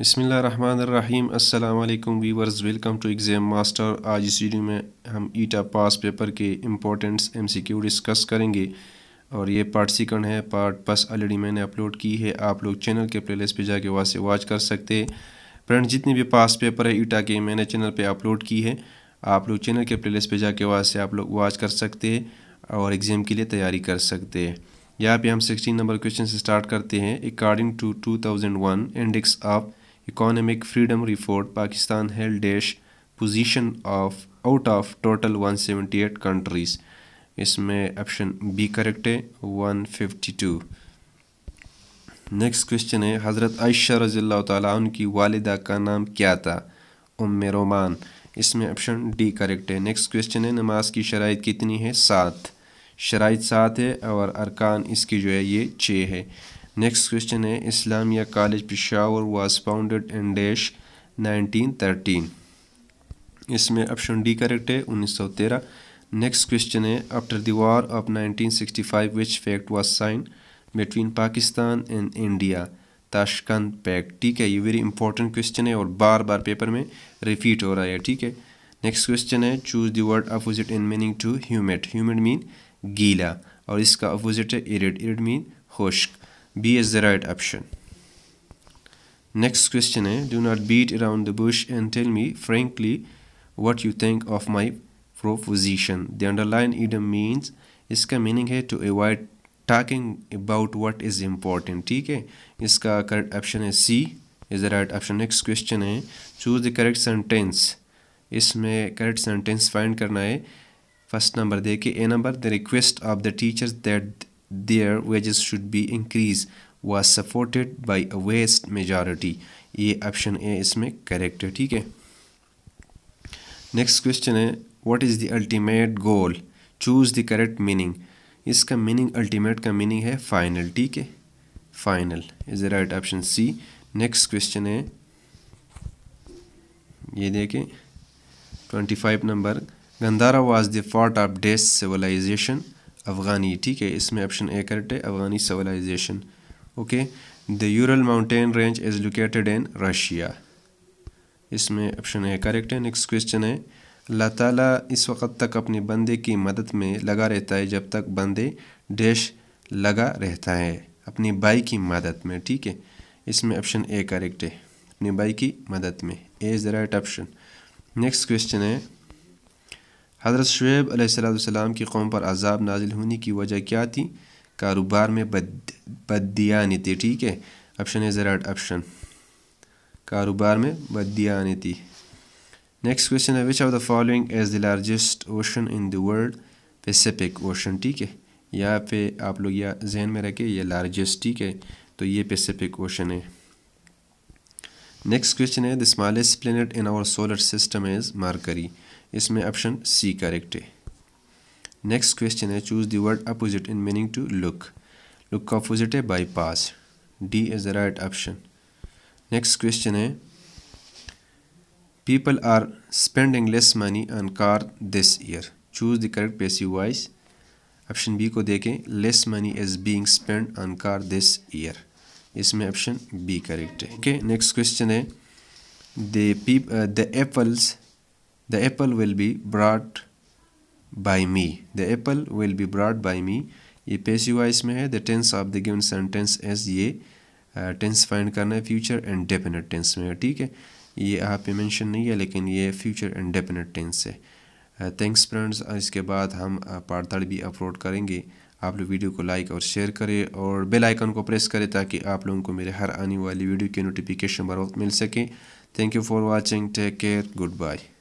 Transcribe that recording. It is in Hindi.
बसमीम् अल्लाम viewers welcome to Exam Master आज इस वीडियो में हम ईटा पास पेपर के इम्पोर्टेंट्स एमसीक्यू डिस्कस करेंगे और ये पार्ट सिकंड है पार्ट बस ऑलरेडी मैंने अपलोड की है आप लोग चैनल के प्ले लिस्ट पर जाके वहाँ से वॉच कर सकते फ्रेंड जितने भी पास पेपर है ईटा के मैंने चैनल पर अपलोड की है आप लोग चैनल के प्ले लिस्ट पर जाके वहाँ से आप लोग वॉच कर सकते और एग्ज़ाम के लिए तैयारी कर सकते हैं यहाँ पे हम सिक्सटीन नंबर क्वेश्चन स्टार्ट करते हैं according to two thousand one index of economic freedom report Pakistan held dash position of out of total one seventy eight countries इसमें ऑप्शन बी करेक्ट है one fifty two next question है हज़रत आयशा रज़ी तन की वालदा का नाम क्या था उम रोमान इसमें ऑप्शन डी करेक्ट है नेक्स्ट क्वेश्चन है नमाज की शराइ कितनी है सात शराइ सात है और अरकान इसकी जो है ये छः है नेक्स्ट क्वेश्चन है Islamia college Peshawar was founded in dash 1913 इसमें ऑप्शन डी करेक्ट है 1913 नेक्स्ट क्वेश्चन है after the war of 1965 which pact was sign between Pakistan and India Tashkent pact ठीक है ये वेरी इंपॉर्टेंट क्वेश्चन है और बार बार पेपर में रिपीट हो रहा है ठीक है नेक्स्ट क्वेश्चन है choose the word opposite in meaning to humid humid mean गीला और इसका अपोजिट है इरिड इरिड मीन खुश्क B is the right option. Next question is Do not beat around the bush and tell me frankly what you think of my proposition. The underlying idiom means iska meaning hai to avoid talking about what is important. TK iska correct option is C is the right option. Next question is Choose the correct sentence. Isme correct sentence find karna hai. First number deke A number the request of the teachers that their wages should be increased was supported by a vast majority ये ऑप्शन ए इसमें करेक्ट है ठीक है नेक्स्ट क्वेश्चन है what is the ultimate goal choose the correct meaning इसका मीनिंग अल्टीमेट का मीनिंग है फाइनल ठीक है final is the right option C next question है ये देखें twenty five number Gandhara was the fort of west civilisation Afghani ठीक है इसमें ऑप्शन ए करेक्ट है Afghani civilisation okay the Ural mountain range is located in Russia इसमें ऑप्शन ए करेक्ट है नेक्स्ट क्वेश्चन है अल्लाह ताला इस वक्त तक अपने बंदे की मदद में लगा रहता है जब तक बंदे डैश लगा रहता है अपनी बाई की मदद में ठीक है इसमें ऑप्शन ए करेक्ट है अपनी बाई की मदद में A is the right option next question है हज़रत शुएब अलैहिस्सलाम की कौम पर अजाब नाजिल होने की वजह क्या थी कारोबार में बद थी ठीक है ऑप्शन है ज़रा ऑप्शन कारोबार में बदिया थी नेक्स्ट क्वेश्चन है which of the following as the largest ocean in the world Pacific ocean ठीक है यहाँ पे आप लोग या जहन में रखें ये लार्जेस्ट ठीक है तो ये पैसिफिक ओशन है नेक्स्ट क्वेश्चन है the smallest planet in our solar system is Mercury इसमें ऑप्शन सी करेक्ट है नेक्स्ट क्वेश्चन है choose the word opposite in meaning to look look का अपोजिट है bypass D is the right option next question है are spending less money on car this year choose the correct correct passive wise option B को देखें less money is being spend on car this year इसमें ऑप्शन बी करेक्ट है ओके नेक्स्ट क्वेश्चन है the peep the apples the apple will be brought by me the apple will be brought by me ये पैसिव वॉइस में है the tense of the given sentence as ये टेंस uh, फाइंड करना है फ्यूचर एंड डेफिनेट टेंस में ठीक है ये यहाँ पे मेंशन नहीं है लेकिन ये फ्यूचर एंड डेफिनेट टेंस है थैंक्स uh, फ्रेंड्स और इसके बाद हम पाठदार भी अपलोड करेंगे आप लोग वीडियो को लाइक और शेयर करें और बेल आइकन को प्रेस करें ताकि आप लोगों को मेरे हर आने वाली वीडियो की नोटिफिकेशन बर मिल सके thank you for watching take care good bye